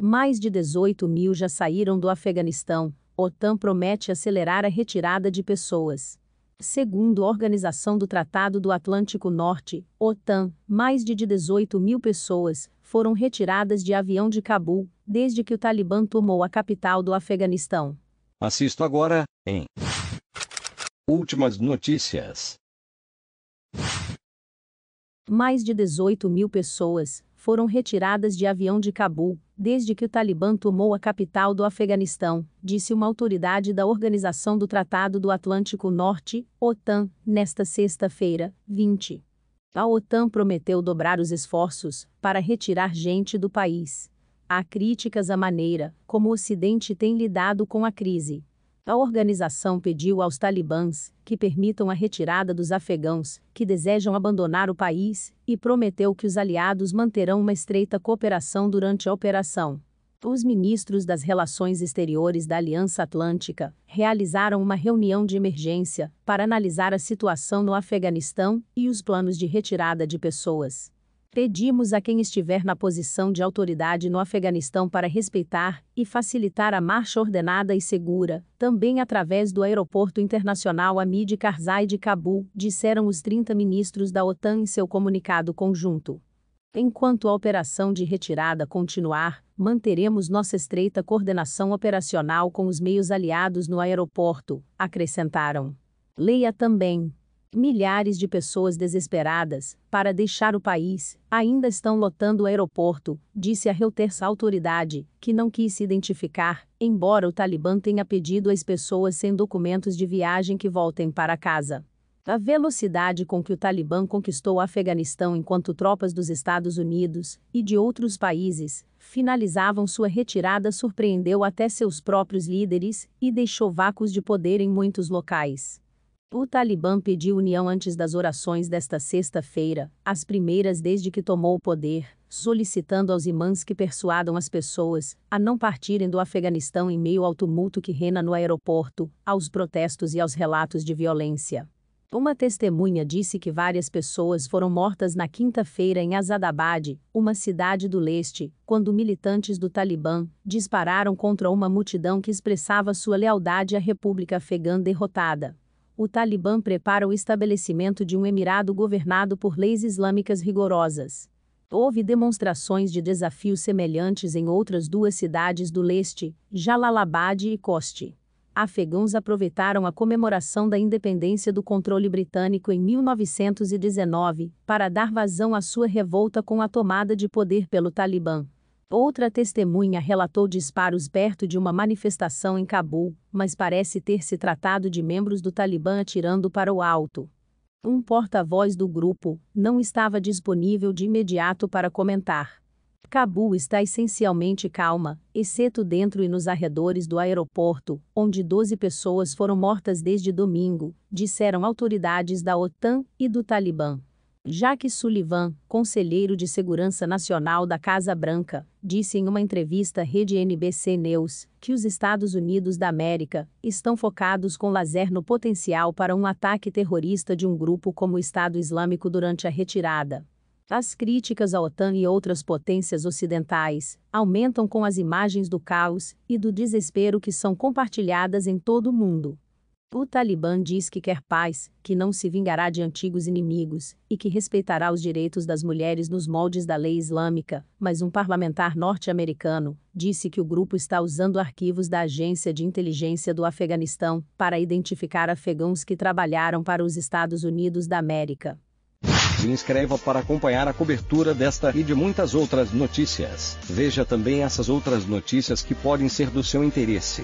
Mais de 18 mil já saíram do Afeganistão. OTAN promete acelerar a retirada de pessoas. Segundo a Organização do Tratado do Atlântico Norte, OTAN, mais de 18 mil pessoas foram retiradas de avião de Cabul desde que o Talibã tomou a capital do Afeganistão. Assisto agora em Últimas Notícias. Mais de 18 mil pessoas foram retiradas de avião de Cabul desde que o Talibã tomou a capital do Afeganistão, disse uma autoridade da Organização do Tratado do Atlântico Norte, OTAN, nesta sexta-feira, 20. A OTAN prometeu dobrar os esforços para retirar gente do país. Há críticas à maneira como o Ocidente tem lidado com a crise. A organização pediu aos talibãs que permitam a retirada dos afegãos que desejam abandonar o país e prometeu que os aliados manterão uma estreita cooperação durante a operação os ministros das Relações Exteriores da Aliança Atlântica realizaram uma reunião de emergência para analisar a situação no Afeganistão e os planos de retirada de pessoas. Pedimos a quem estiver na posição de autoridade no Afeganistão para respeitar e facilitar a marcha ordenada e segura, também através do Aeroporto Internacional Hamid Karzai de Cabul, disseram os 30 ministros da OTAN em seu comunicado conjunto. Enquanto a operação de retirada continuar, manteremos nossa estreita coordenação operacional com os meios aliados no aeroporto, acrescentaram. Leia também Milhares de pessoas desesperadas para deixar o país ainda estão lotando o aeroporto, disse a Reuters a autoridade, que não quis se identificar, embora o Talibã tenha pedido às pessoas sem documentos de viagem que voltem para casa. A velocidade com que o Talibã conquistou o Afeganistão enquanto tropas dos Estados Unidos e de outros países finalizavam sua retirada surpreendeu até seus próprios líderes e deixou vácuos de poder em muitos locais. O Talibã pediu união antes das orações desta sexta-feira, as primeiras desde que tomou o poder, solicitando aos imãs que persuadam as pessoas a não partirem do Afeganistão em meio ao tumulto que reina no aeroporto, aos protestos e aos relatos de violência. Uma testemunha disse que várias pessoas foram mortas na quinta-feira em Azadabad, uma cidade do leste, quando militantes do Talibã dispararam contra uma multidão que expressava sua lealdade à República Afegã derrotada o Talibã prepara o estabelecimento de um emirado governado por leis islâmicas rigorosas. Houve demonstrações de desafios semelhantes em outras duas cidades do leste, Jalalabad e Kosti. Afegãos aproveitaram a comemoração da independência do controle britânico em 1919 para dar vazão à sua revolta com a tomada de poder pelo Talibã. Outra testemunha relatou disparos perto de uma manifestação em Cabul, mas parece ter se tratado de membros do Talibã atirando para o alto. Um porta-voz do grupo não estava disponível de imediato para comentar. Cabul está essencialmente calma, exceto dentro e nos arredores do aeroporto, onde 12 pessoas foram mortas desde domingo, disseram autoridades da OTAN e do Talibã. Jacques Sullivan, conselheiro de Segurança Nacional da Casa Branca, disse em uma entrevista à rede NBC News que os Estados Unidos da América estão focados com lazer no potencial para um ataque terrorista de um grupo como o Estado Islâmico durante a retirada. As críticas à OTAN e outras potências ocidentais aumentam com as imagens do caos e do desespero que são compartilhadas em todo o mundo. O Talibã diz que quer paz, que não se vingará de antigos inimigos e que respeitará os direitos das mulheres nos moldes da lei islâmica, mas um parlamentar norte-americano disse que o grupo está usando arquivos da Agência de Inteligência do Afeganistão para identificar afegãos que trabalharam para os Estados Unidos da América. Se inscreva para acompanhar a cobertura desta e de muitas outras notícias. Veja também essas outras notícias que podem ser do seu interesse.